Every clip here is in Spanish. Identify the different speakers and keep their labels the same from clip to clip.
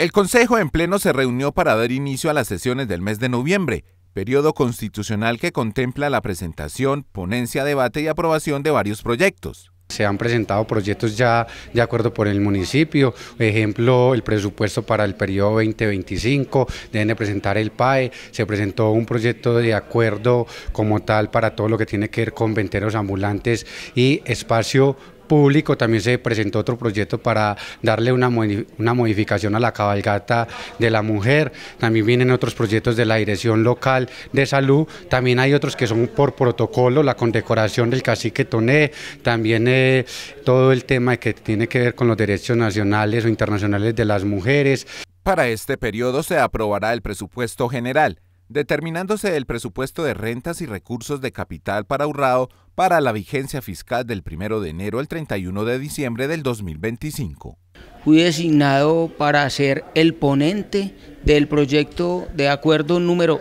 Speaker 1: El Consejo en pleno se reunió para dar inicio a las sesiones del mes de noviembre, periodo constitucional que contempla la presentación, ponencia, debate y aprobación de varios proyectos.
Speaker 2: Se han presentado proyectos ya de acuerdo por el municipio, ejemplo, el presupuesto para el periodo 2025, deben de presentar el PAE, se presentó un proyecto de acuerdo como tal para todo lo que tiene que ver con venteros ambulantes y espacio público también se presentó otro proyecto para darle una, modificación a la cabalgata de la mujer, también vienen otros proyectos de la Dirección Local de Salud, también hay otros que son por protocolo, la condecoración del cacique Toné, también eh, todo el tema que tiene que ver con los derechos nacionales o internacionales de las mujeres.
Speaker 1: Para este periodo se aprobará el presupuesto general, determinándose el presupuesto de rentas y recursos de capital para ahorrado para la vigencia fiscal del 1 de enero al 31 de diciembre del 2025.
Speaker 3: Fui designado para ser el ponente del proyecto de acuerdo número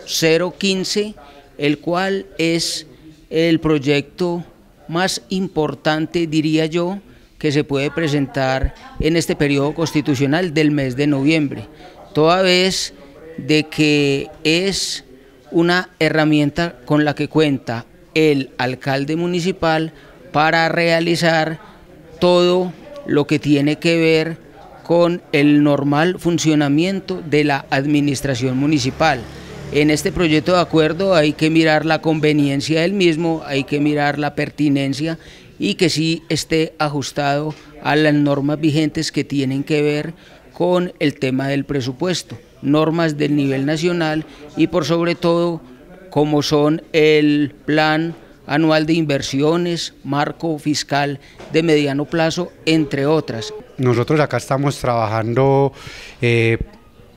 Speaker 3: 015, el cual es el proyecto más importante, diría yo, que se puede presentar en este periodo constitucional del mes de noviembre, toda vez de que es una herramienta con la que cuenta el alcalde municipal para realizar todo lo que tiene que ver con el normal funcionamiento de la administración municipal. En este proyecto de acuerdo hay que mirar la conveniencia del mismo, hay que mirar la pertinencia y que sí esté ajustado a las normas vigentes que tienen que ver con el tema del presupuesto normas del nivel nacional y por sobre todo como son el plan anual de inversiones, marco fiscal de mediano plazo, entre otras.
Speaker 2: Nosotros acá estamos trabajando eh,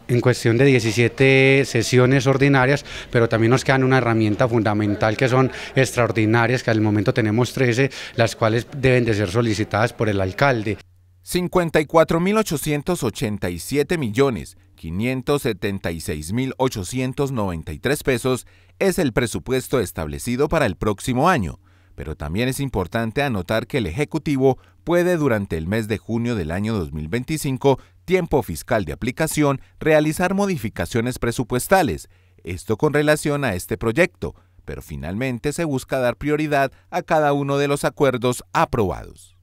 Speaker 2: en cuestión de 17 sesiones ordinarias, pero también nos quedan una herramienta fundamental que son extraordinarias, que al momento tenemos 13, las cuales deben de ser solicitadas por el alcalde.
Speaker 1: 54,887,576,893 pesos es el presupuesto establecido para el próximo año, pero también es importante anotar que el Ejecutivo puede durante el mes de junio del año 2025, tiempo fiscal de aplicación, realizar modificaciones presupuestales, esto con relación a este proyecto, pero finalmente se busca dar prioridad a cada uno de los acuerdos aprobados.